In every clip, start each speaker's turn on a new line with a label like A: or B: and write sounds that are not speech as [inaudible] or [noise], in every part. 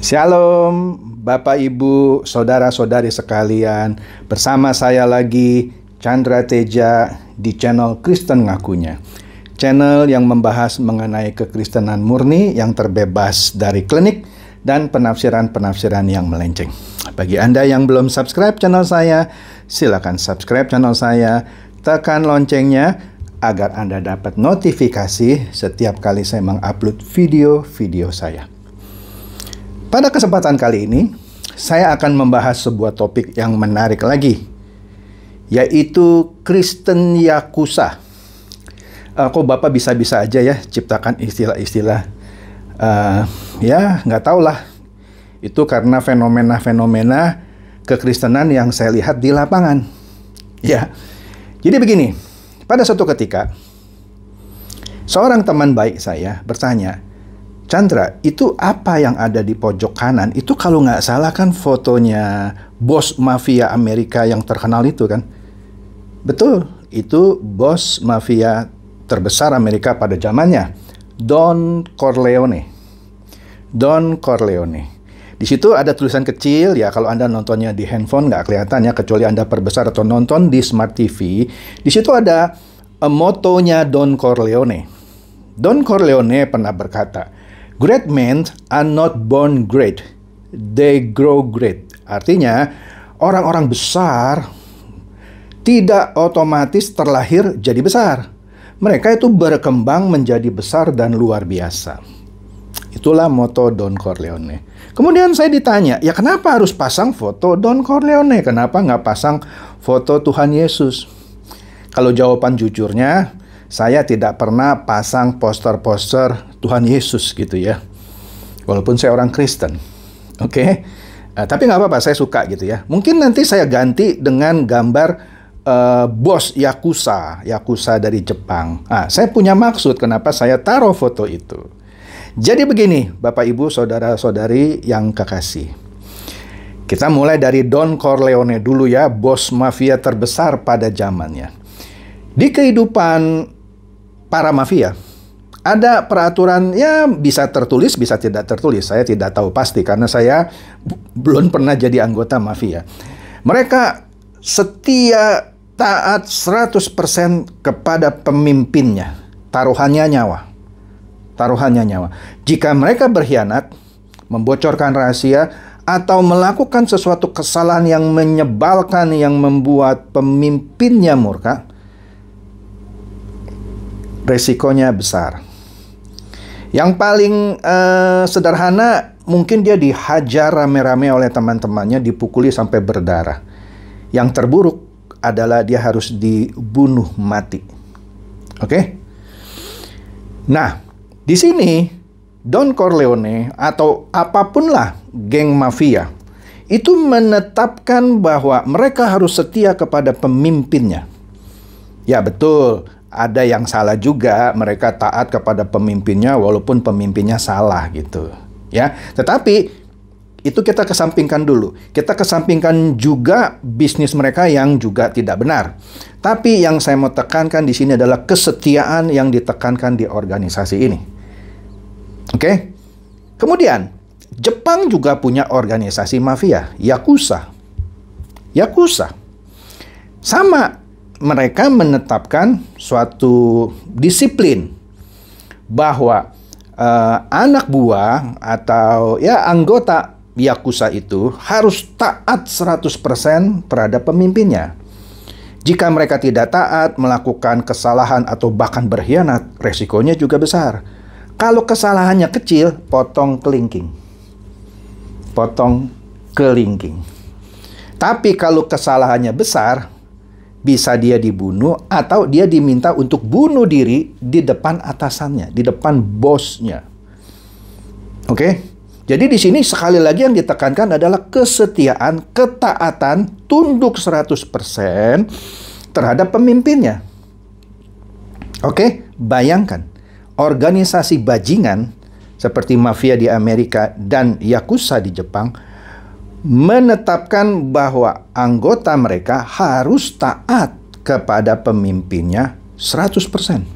A: Shalom, Bapak, Ibu, saudara-saudari sekalian. Bersama saya lagi, Chandra Teja, di channel Kristen Ngakunya. Channel yang membahas mengenai kekristenan murni yang terbebas dari klinik dan penafsiran-penafsiran yang melenceng. Bagi Anda yang belum subscribe channel saya, silakan subscribe channel saya, tekan loncengnya agar Anda dapat notifikasi setiap kali saya mengupload video-video saya. Pada kesempatan kali ini, saya akan membahas sebuah topik yang menarik lagi, yaitu Kristen Yakuza. Uh, kok Bapak bisa-bisa aja ya ciptakan istilah-istilah, uh, ya nggak tahu lah. Itu karena fenomena-fenomena kekristenan yang saya lihat di lapangan. Ya, jadi begini, pada suatu ketika, seorang teman baik saya bertanya, Chandra, itu apa yang ada di pojok kanan? Itu kalau nggak salah kan fotonya bos mafia Amerika yang terkenal itu kan? Betul, itu bos mafia terbesar Amerika pada zamannya, Don Corleone. Don Corleone. Di situ ada tulisan kecil ya kalau Anda nontonnya di handphone nggak kelihatan ya kecuali Anda perbesar atau nonton di smart TV. Di situ ada motonya Don Corleone. Don Corleone pernah berkata, Great men are not born great, they grow great. Artinya, orang-orang besar tidak otomatis terlahir jadi besar. Mereka itu berkembang menjadi besar dan luar biasa. Itulah moto Don Corleone. Kemudian saya ditanya, ya kenapa harus pasang foto Don Corleone? Kenapa nggak pasang foto Tuhan Yesus? Kalau jawaban jujurnya, saya tidak pernah pasang poster-poster Tuhan Yesus gitu ya. Walaupun saya orang Kristen. Oke. Okay? Uh, eh, tapi nggak apa-apa, saya suka gitu ya. Mungkin nanti saya ganti dengan gambar uh, bos Yakuza, Yakuza dari Jepang. Nah, saya punya maksud kenapa saya taruh foto itu. Jadi begini, Bapak Ibu, saudara-saudari yang kekasih. Kita mulai dari Don Corleone dulu ya, bos mafia terbesar pada zamannya. Di kehidupan para mafia. Ada peraturan ya bisa tertulis bisa tidak tertulis. Saya tidak tahu pasti karena saya belum pernah jadi anggota mafia. Mereka setia taat 100% kepada pemimpinnya. Taruhannya nyawa. Taruhannya nyawa. Jika mereka berkhianat, membocorkan rahasia, atau melakukan sesuatu kesalahan yang menyebalkan yang membuat pemimpinnya murka, resikonya besar. Yang paling uh, sederhana mungkin dia dihajar rame-rame oleh teman-temannya, dipukuli sampai berdarah. Yang terburuk adalah dia harus dibunuh mati. Oke? Okay? Nah, di sini Don Corleone atau apapun lah geng mafia itu menetapkan bahwa mereka harus setia kepada pemimpinnya. Ya betul, ada yang salah juga, mereka taat kepada pemimpinnya walaupun pemimpinnya salah gitu. Ya, tetapi itu kita kesampingkan dulu. Kita kesampingkan juga bisnis mereka yang juga tidak benar. Tapi yang saya mau tekankan di sini adalah kesetiaan yang ditekankan di organisasi ini. Oke? Kemudian, Jepang juga punya organisasi mafia, Yakuza. Yakuza. Sama mereka menetapkan suatu disiplin bahwa uh, anak buah atau ya anggota Yakuza itu harus taat 100% terhadap pemimpinnya. Jika mereka tidak taat, melakukan kesalahan atau bahkan berkhianat, resikonya juga besar. Kalau kesalahannya kecil, potong kelingking. Potong kelingking. Tapi kalau kesalahannya besar, bisa dia dibunuh atau dia diminta untuk bunuh diri di depan atasannya, di depan bosnya. Oke? Okay? Jadi di sini sekali lagi yang ditekankan adalah kesetiaan, ketaatan, tunduk 100% terhadap pemimpinnya. Oke, okay? bayangkan organisasi bajingan seperti mafia di Amerika dan yakuza di Jepang menetapkan bahwa anggota mereka harus taat kepada pemimpinnya 100%.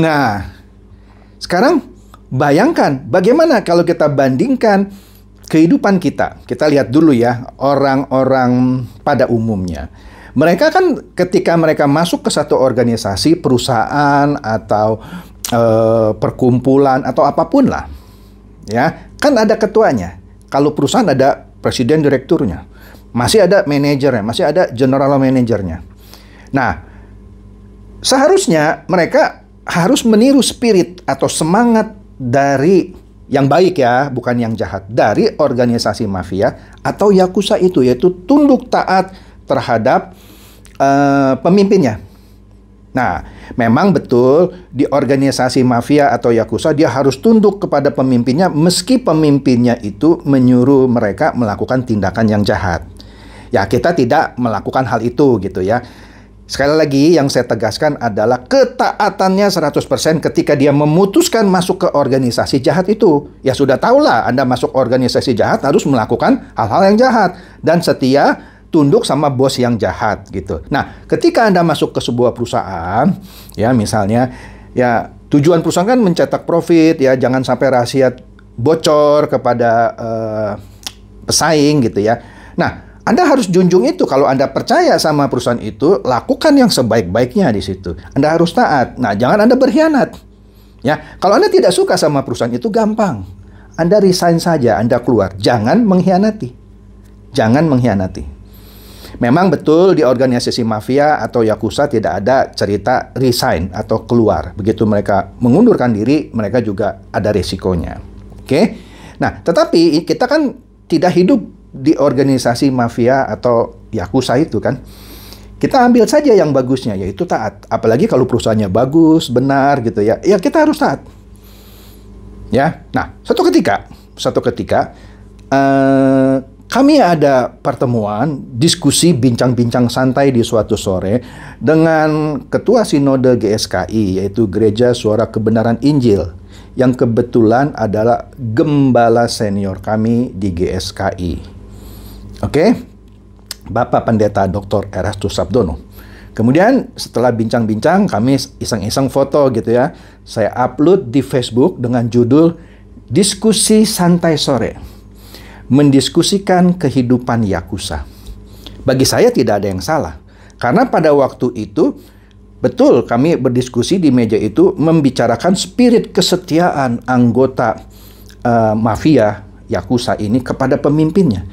A: Nah, sekarang bayangkan bagaimana kalau kita bandingkan kehidupan kita. Kita lihat dulu ya orang-orang pada umumnya. Mereka kan ketika mereka masuk ke satu organisasi, perusahaan atau e, perkumpulan atau apapun lah. Ya, kan ada ketuanya. Kalau perusahaan ada presiden direkturnya, masih ada manajernya, masih ada general manajernya. Nah, seharusnya mereka harus meniru spirit atau semangat dari yang baik ya, bukan yang jahat, dari organisasi mafia atau yakuza itu yaitu tunduk taat terhadap uh, pemimpinnya, Nah, memang betul di organisasi mafia atau yakuza dia harus tunduk kepada pemimpinnya meski pemimpinnya itu menyuruh mereka melakukan tindakan yang jahat. Ya, kita tidak melakukan hal itu gitu ya. Sekali lagi yang saya tegaskan adalah ketaatannya 100% ketika dia memutuskan masuk ke organisasi jahat itu. Ya sudah tahulah Anda masuk organisasi jahat harus melakukan hal-hal yang jahat dan setia tunduk sama bos yang jahat gitu. Nah, ketika Anda masuk ke sebuah perusahaan, ya misalnya ya tujuan perusahaan kan mencetak profit ya, jangan sampai rahasia bocor kepada uh, pesaing gitu ya. Nah, Anda harus junjung itu kalau Anda percaya sama perusahaan itu, lakukan yang sebaik-baiknya di situ. Anda harus taat. Nah, jangan Anda berkhianat. Ya, kalau Anda tidak suka sama perusahaan itu gampang. Anda resign saja, Anda keluar. Jangan mengkhianati. Jangan mengkhianati. Memang betul di organisasi mafia atau yakuza tidak ada cerita resign atau keluar. Begitu mereka mengundurkan diri, mereka juga ada resikonya. Oke. Nah, tetapi kita kan tidak hidup di organisasi mafia atau yakuza itu kan. Kita ambil saja yang bagusnya yaitu taat. Apalagi kalau perusahaannya bagus, benar gitu ya. Ya kita harus taat. Ya. Nah, satu ketika, satu ketika eh kami ada pertemuan, diskusi, bincang-bincang santai di suatu sore dengan Ketua Sinode GSKI, yaitu Gereja Suara Kebenaran Injil, yang kebetulan adalah gembala senior kami di GSKI. Oke, Bapak Pendeta Dr. Erastus Sabdono. Kemudian setelah bincang-bincang, kami iseng-iseng foto gitu ya. Saya upload di Facebook dengan judul Diskusi Santai Sore mendiskusikan kehidupan Yakusa. Bagi saya tidak ada yang salah. Karena pada waktu itu, betul kami berdiskusi di meja itu membicarakan spirit kesetiaan anggota uh, mafia Yakusa ini kepada pemimpinnya.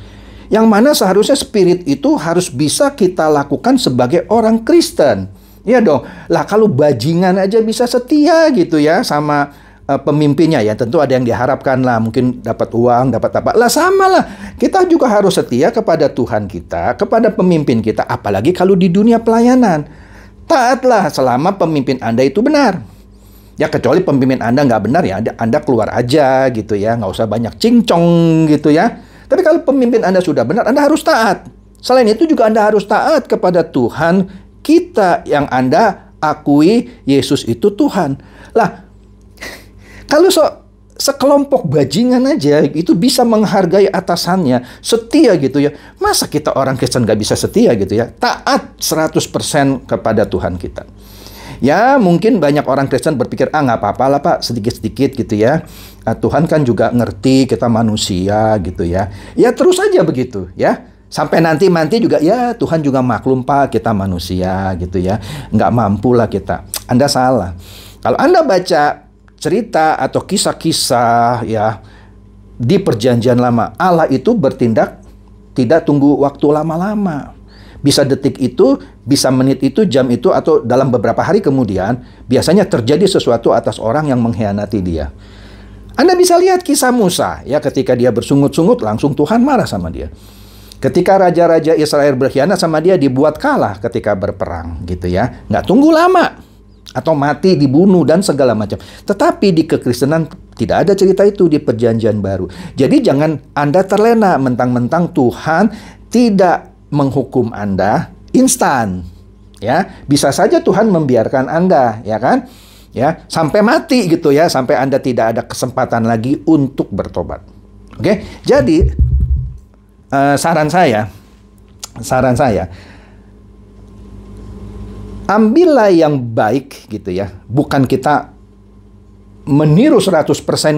A: Yang mana seharusnya spirit itu harus bisa kita lakukan sebagai orang Kristen. Ya dong. Lah kalau bajingan aja bisa setia gitu ya sama Eh, pemimpinnya ya tentu ada yang diharapkan lah mungkin dapat uang dapat apa lah sama lah kita juga harus setia kepada Tuhan kita kepada pemimpin kita apalagi kalau di dunia pelayanan taatlah selama pemimpin anda itu benar ya kecuali pemimpin anda nggak benar ya anda keluar aja gitu ya nggak usah banyak cincong gitu ya tapi kalau pemimpin anda sudah benar anda harus taat selain itu juga anda harus taat kepada Tuhan kita yang anda akui Yesus itu Tuhan lah kalau so, sekelompok bajingan aja itu bisa menghargai atasannya, setia gitu ya. Masa kita orang Kristen nggak bisa setia gitu ya? Taat 100% kepada Tuhan kita. Ya mungkin banyak orang Kristen berpikir, ah nggak apa-apa lah Pak, sedikit-sedikit gitu ya. Nah, Tuhan kan juga ngerti kita manusia gitu ya. Ya terus aja begitu ya. Sampai nanti nanti juga ya Tuhan juga maklum Pak kita manusia gitu ya. Nggak mampu lah kita. Anda salah. Kalau Anda baca cerita atau kisah-kisah ya di perjanjian lama. Allah itu bertindak tidak tunggu waktu lama-lama. Bisa detik itu, bisa menit itu, jam itu, atau dalam beberapa hari kemudian, biasanya terjadi sesuatu atas orang yang mengkhianati dia. Anda bisa lihat kisah Musa, ya ketika dia bersungut-sungut langsung Tuhan marah sama dia. Ketika raja-raja Israel berkhianat sama dia dibuat kalah ketika berperang gitu ya. Nggak tunggu lama atau mati dibunuh dan segala macam. Tetapi di kekristenan tidak ada cerita itu di perjanjian baru. Jadi jangan Anda terlena mentang-mentang Tuhan tidak menghukum Anda instan. Ya, bisa saja Tuhan membiarkan Anda, ya kan? Ya, sampai mati gitu ya, sampai Anda tidak ada kesempatan lagi untuk bertobat. Oke. Jadi eh, saran saya saran saya ambillah yang baik gitu ya. Bukan kita meniru 100%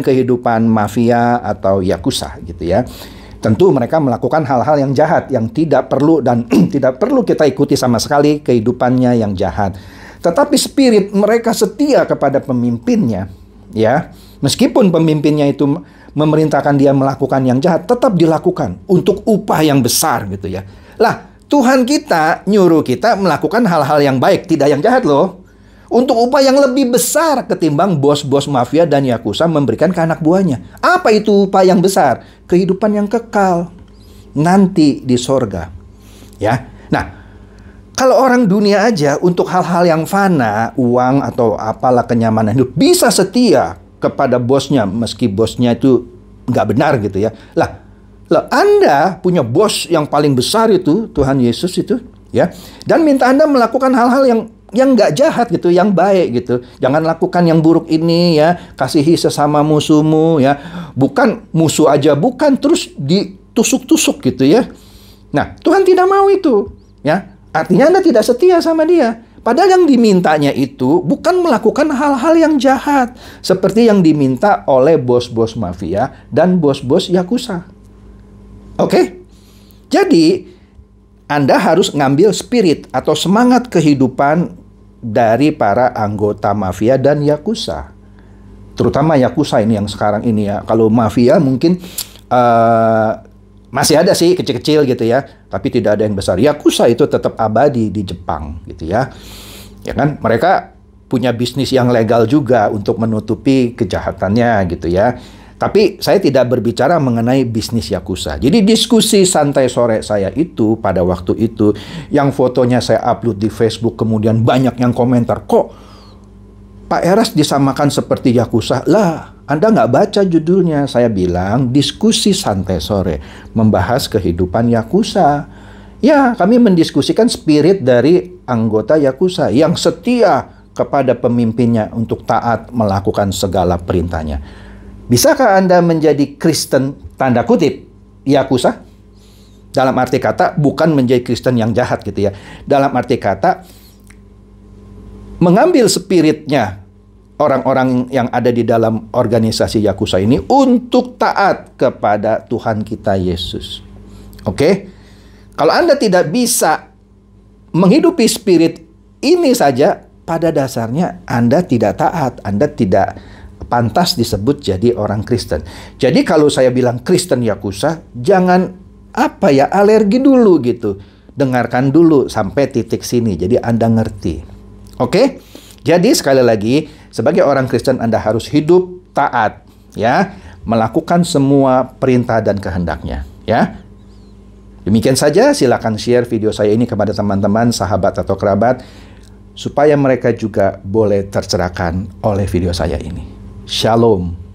A: kehidupan mafia atau yakuza gitu ya. Tentu mereka melakukan hal-hal yang jahat yang tidak perlu dan [clears throat] tidak perlu kita ikuti sama sekali kehidupannya yang jahat. Tetapi spirit mereka setia kepada pemimpinnya ya. Meskipun pemimpinnya itu memerintahkan dia melakukan yang jahat tetap dilakukan untuk upah yang besar gitu ya. Lah, Tuhan kita nyuruh kita melakukan hal-hal yang baik, tidak yang jahat loh. Untuk upah yang lebih besar ketimbang bos-bos mafia dan yakuza memberikan ke anak buahnya. Apa itu upah yang besar? Kehidupan yang kekal. Nanti di sorga. Ya, Nah, kalau orang dunia aja untuk hal-hal yang fana, uang atau apalah kenyamanan hidup bisa setia kepada bosnya meski bosnya itu nggak benar gitu ya. Lah, lah Anda punya bos yang paling besar itu Tuhan Yesus itu ya. Dan minta Anda melakukan hal-hal yang yang nggak jahat gitu, yang baik gitu. Jangan lakukan yang buruk ini ya. Kasihi sesama musuhmu ya. Bukan musuh aja bukan terus ditusuk-tusuk gitu ya. Nah, Tuhan tidak mau itu ya. Artinya Anda tidak setia sama dia. Padahal yang dimintanya itu bukan melakukan hal-hal yang jahat, seperti yang diminta oleh bos-bos mafia dan bos-bos yakuza. Oke? Okay? Jadi, Anda harus ngambil spirit atau semangat kehidupan dari para anggota mafia dan yakuza. Terutama yakuza ini yang sekarang ini ya. Kalau mafia mungkin uh, masih ada sih kecil-kecil gitu ya, tapi tidak ada yang besar. Yakuza itu tetap abadi di Jepang gitu ya. Ya kan? Mereka punya bisnis yang legal juga untuk menutupi kejahatannya gitu ya. Tapi saya tidak berbicara mengenai bisnis Yakuza. Jadi diskusi santai sore saya itu pada waktu itu yang fotonya saya upload di Facebook kemudian banyak yang komentar, kok Pak Eras disamakan seperti Yakuza? Lah, Anda nggak baca judulnya. Saya bilang diskusi santai sore membahas kehidupan Yakuza. Ya, kami mendiskusikan spirit dari anggota Yakuza yang setia kepada pemimpinnya untuk taat melakukan segala perintahnya. Bisakah Anda menjadi Kristen tanda kutip Yakusa? Dalam arti kata bukan menjadi Kristen yang jahat gitu ya. Dalam arti kata mengambil spiritnya orang-orang yang ada di dalam organisasi Yakusa ini untuk taat kepada Tuhan kita Yesus. Oke? Kalau Anda tidak bisa menghidupi spirit ini saja, pada dasarnya Anda tidak taat, Anda tidak pantas disebut jadi orang Kristen. Jadi kalau saya bilang Kristen Yakusa, jangan apa ya alergi dulu gitu. Dengarkan dulu sampai titik sini. Jadi Anda ngerti. Oke? Jadi sekali lagi, sebagai orang Kristen Anda harus hidup taat ya, melakukan semua perintah dan kehendaknya ya. Demikian saja, silakan share video saya ini kepada teman-teman, sahabat atau kerabat supaya mereka juga boleh tercerahkan oleh video saya ini. Shalom.